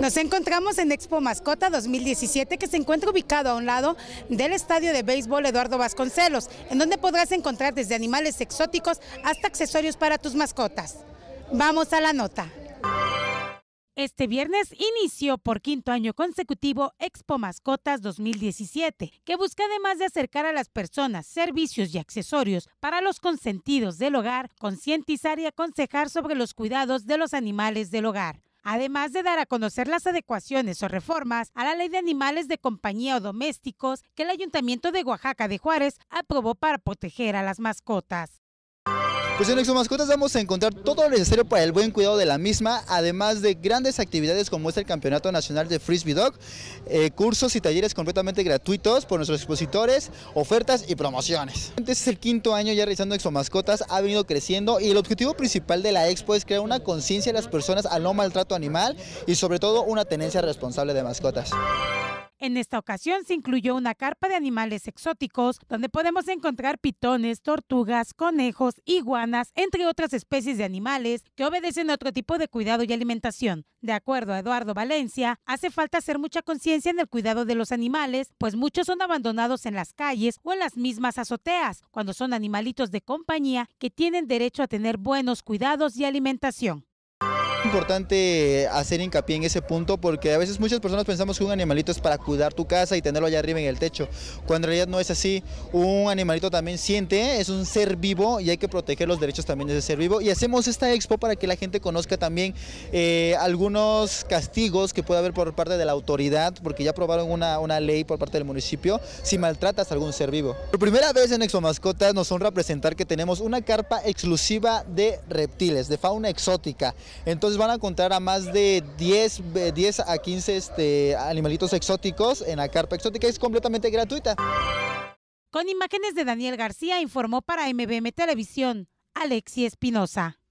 Nos encontramos en Expo Mascota 2017 que se encuentra ubicado a un lado del estadio de béisbol Eduardo Vasconcelos, en donde podrás encontrar desde animales exóticos hasta accesorios para tus mascotas. Vamos a la nota. Este viernes inició por quinto año consecutivo Expo Mascotas 2017, que busca además de acercar a las personas servicios y accesorios para los consentidos del hogar, concientizar y aconsejar sobre los cuidados de los animales del hogar además de dar a conocer las adecuaciones o reformas a la ley de animales de compañía o domésticos que el Ayuntamiento de Oaxaca de Juárez aprobó para proteger a las mascotas. Pues en Exomascotas vamos a encontrar todo lo necesario para el buen cuidado de la misma, además de grandes actividades como es el Campeonato Nacional de Frisbee Dog, eh, cursos y talleres completamente gratuitos por nuestros expositores, ofertas y promociones. Este es el quinto año ya realizando Exomascotas, ha venido creciendo y el objetivo principal de la expo es crear una conciencia de las personas al no maltrato animal y sobre todo una tenencia responsable de mascotas. En esta ocasión se incluyó una carpa de animales exóticos donde podemos encontrar pitones, tortugas, conejos, iguanas, entre otras especies de animales que obedecen a otro tipo de cuidado y alimentación. De acuerdo a Eduardo Valencia, hace falta hacer mucha conciencia en el cuidado de los animales, pues muchos son abandonados en las calles o en las mismas azoteas, cuando son animalitos de compañía que tienen derecho a tener buenos cuidados y alimentación importante hacer hincapié en ese punto porque a veces muchas personas pensamos que un animalito es para cuidar tu casa y tenerlo allá arriba en el techo, cuando en realidad no es así. Un animalito también siente, es un ser vivo y hay que proteger los derechos también de ese ser vivo. Y hacemos esta expo para que la gente conozca también eh, algunos castigos que puede haber por parte de la autoridad, porque ya aprobaron una, ley por parte del municipio si maltratas a algún ser vivo. Por primera vez en Expo Mascotas nos honra presentar que tenemos una carpa exclusiva de reptiles, de fauna exótica. Entonces, van a encontrar a más de 10, 10 eh, a 15 este, animalitos exóticos en la carpa exótica. Es completamente gratuita. Con imágenes de Daniel García informó para MBM Televisión Alexi Espinosa.